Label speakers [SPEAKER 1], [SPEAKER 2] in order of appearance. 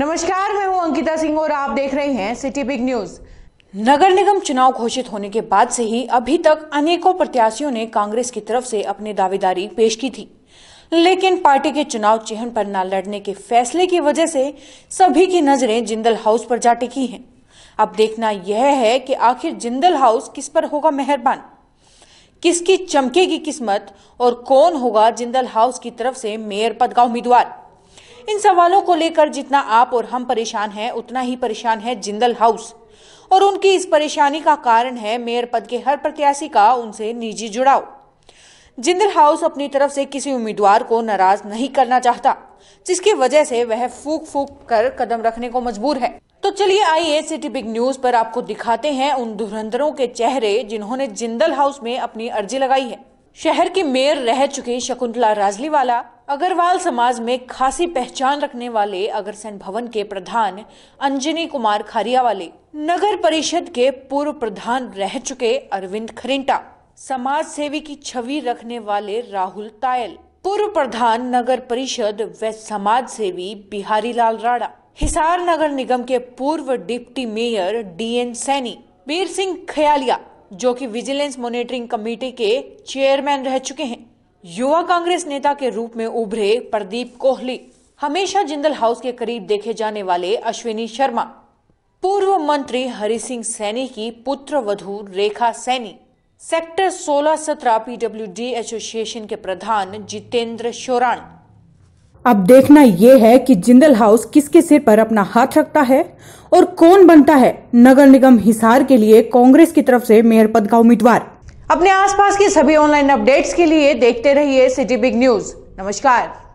[SPEAKER 1] नमस्कार मैं हूं अंकिता सिंह और आप देख रहे हैं सिटी बिग न्यूज नगर निगम चुनाव घोषित होने के बाद से ही अभी तक अनेकों प्रत्याशियों ने कांग्रेस की तरफ से अपनी दावेदारी पेश की थी लेकिन पार्टी के चुनाव चिन्ह पर न लड़ने के फैसले की वजह से सभी की नजरें जिंदल हाउस पर जा टिकी हैं अब देखना यह है कि आखिर जिंदल हाउस किस पर होगा मेहरबान किसकी चमकेगी किस्मत और कौन होगा जिंदल हाउस की तरफ से मेयर पद का उम्मीदवार इन सवालों को लेकर जितना आप और हम परेशान हैं उतना ही परेशान है जिंदल हाउस और उनकी इस परेशानी का कारण है मेयर पद के हर प्रत्याशी का उनसे निजी जुड़ाव जिंदल हाउस अपनी तरफ से किसी उम्मीदवार को नाराज नहीं करना चाहता जिसकी वजह से वह फूक फूक कर कदम रखने को मजबूर है तो चलिए आइए सिटी बिग न्यूज पर आपको दिखाते हैं उन धुरंधरों के चेहरे जिन्होंने जिंदल हाउस में अपनी अर्जी लगाई है शहर के मेयर रह चुके शकुंतला राजलीवाला अग्रवाल समाज में खासी पहचान रखने वाले अग्रसेन भवन के प्रधान अंजनी कुमार खारिया वाले नगर परिषद के पूर्व प्रधान रह चुके अरविंद खरिंटा समाज सेवी की छवि रखने वाले राहुल तायल पूर्व प्रधान नगर परिषद व समाज सेवी बिहारी लाल राणा हिसार नगर निगम के पूर्व deputy mayor DN Saini Bir Singh Khayalia जो कि विजिलेंस मॉनिटरिंग कमेटी के चेयरमैन रह चुके हैं युवा कांग्रेस नेता के रूप में उभरे प्रदीप कोहली हमेशा जिंदल हाउस के करीब देखे जाने वाले अश्विनी शर्मा पूर्व मंत्री हरि सिंह सैनी की पुत्र वधु Rekha Saini sector 16-17 PWD association के प्रधान जितेंद्र शोराण
[SPEAKER 2] अब देखना यह है कि जिंदल हाउस किसके सिर पर अपना हाथ रखता है और कौन बनता है नगर निगम हिसार के लिए कांग्रेस की तरफ से मेयर पद का उम्मीदवार
[SPEAKER 1] अपने आसपास की सभी ऑनलाइन अपडेट्स के लिए देखते रहिए सिटी बिग न्यूज नमस्कार